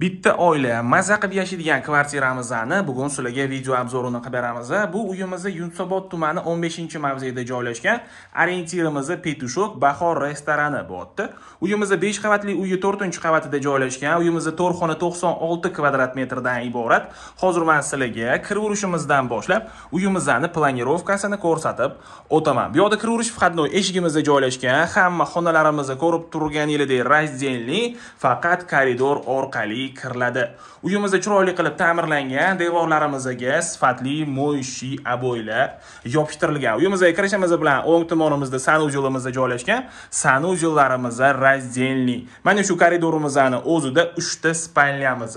bitta oila maza qilib yashaydigan kvartiramizni bugun sizlarga video obzorini qilib beramiz bu uyimiz yunusobod tumani 15 mavzeda joylashgan orientirimiz petushok bahor restorani bo'lyapti uyimiz 5 qavatli uyi 4 qavatida joylashgan uyimiz to'rxona 96 kvadrat metrdan iborat hozir men sizlarga kirib urishimizdan boshlab uyimizni planirovkasini ko'rsatib o'taman bu yoqda kirib urish входной eshigimizda joylashgan hamma xonalarimizni ko'rib turganingizdek razdelniy faqat koridor orqali kiriladi uyimizni chiroyli qilib ta'mirlangan devorlarimizga sifatli moyshiy abo'ylar yopishtirilgan uyimizga kirishimiz bilan o'ng tomonimizda sanuzelimizda joylashgan sanuzelarimizda razdelni. mana shu koridorimizni o'zida 3 ta spalnyamiz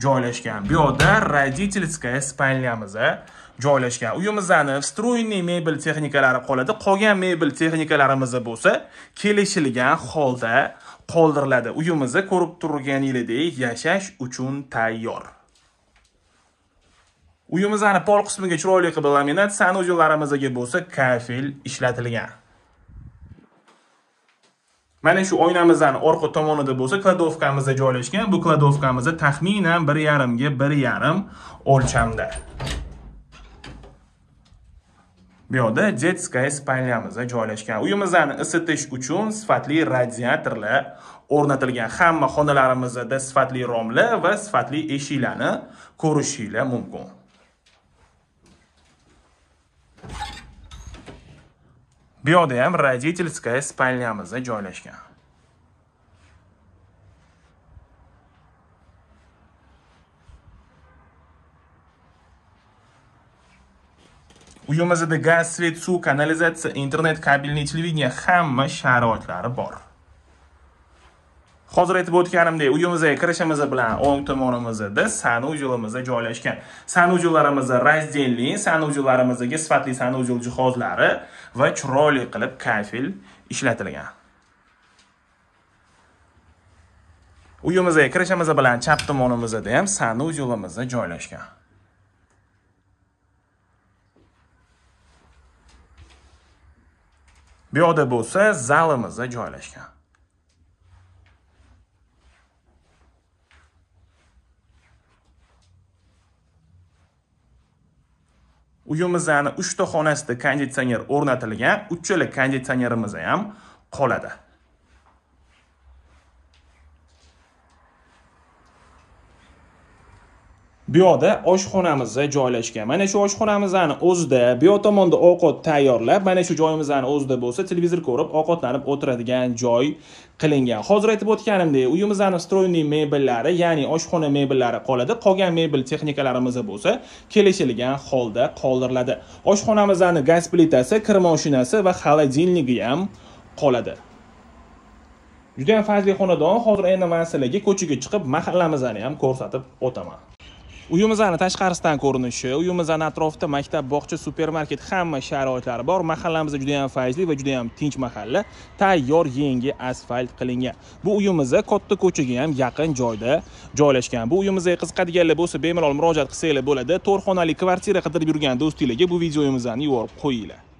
joylashgan bu yoqda родительская spальняmiz joylashgan uyimizni встроенный mebel texnikalari qoladi qolgan mebel texnikalarimiz bo'lsa kelishilgan holda qoldiriladi uyimizni ko'rib turganingizdek yashash uchun tayyor uyimizni pol qismiga chiroyli qilib laminat sanuzellarimizga bo'lsa kafel ishlatilgan mana shu oynamizni orqa tomonida bo'lsa kladovkamiz joylashgan bu kladovkamiz taxminan 1.5 ga 1.5 o'lchamda bu yoqda детская спальняmiz joylashgan uyimizni isitish uchun sifatli radiatorlar o'rnatilgan hamma xonalarimizda sifatli romlar va sifatli eshiklarni ko'rishinglar mumkin bu yoqda ham родительская spalnyamizda joylashgan uyimizda gaz svet suv kanalizatsiya internet kabelli televideniya hamma sharoitlari bor hozir aytib o'tganimdek uyimizga kirishimiz bilan o'ng tomonimizda sanujilimiz joylashgan sanujillarimiz razdelli sanujlarimizga sifatli sanujil jihozlari va chiroyli qilib kafel ishlatilgan uyimizga kirishimiz bilan chap tomonimizda ham sanujilimiz joylashgan bu yoqda bo'lsa zalimiz joylashgan uyimizni uchta 3 ta xonasida konditsioner o'rnatilgan uchala konditsionerimiz ham qoladi bu yoqda oshxonamiz joylashgan mana shu oshxonamizni o'zida bu yoq tomonda ovqat tayyorlab mana shu joyimizni o'zida bo'lsa televizor ko'rib ovqatlanib o'tiradigan joy qilingan hozir aytib o'tganimdek uyimizni stroyniy mebellari ya'ni oshxona mebellari qoladi qolgan mebel texnikalarimiz bo'lsa kelishilgan holda qoldiriladi oshxonamizni gaz plitasi kir mashinasi va xolodilnigi ham qoladi judayam fazli xonadon hozir endi man sizlarga ko'chaga chiqib mahallamizni ham ko'rsatib o'taman uyimizni tashqarisidan ko'rinishi uyimizni atrofida maktab bog'cha supermarket hamma sharoitlari bor mahallamiz juda yam fayzli va juda yam tinch mahalla tayyor yangi asfalt qilingan bu uyimiz katta ko'chaga ham yaqin joyda joylashgan bu uyimizga qiziqadiganlar bo'lsa bemalol murojaat qilsanglar bo'ladi to'rt xonali kvartira qidirib yurgan do'stinglarga bu videomizni yuborib qo'yinglar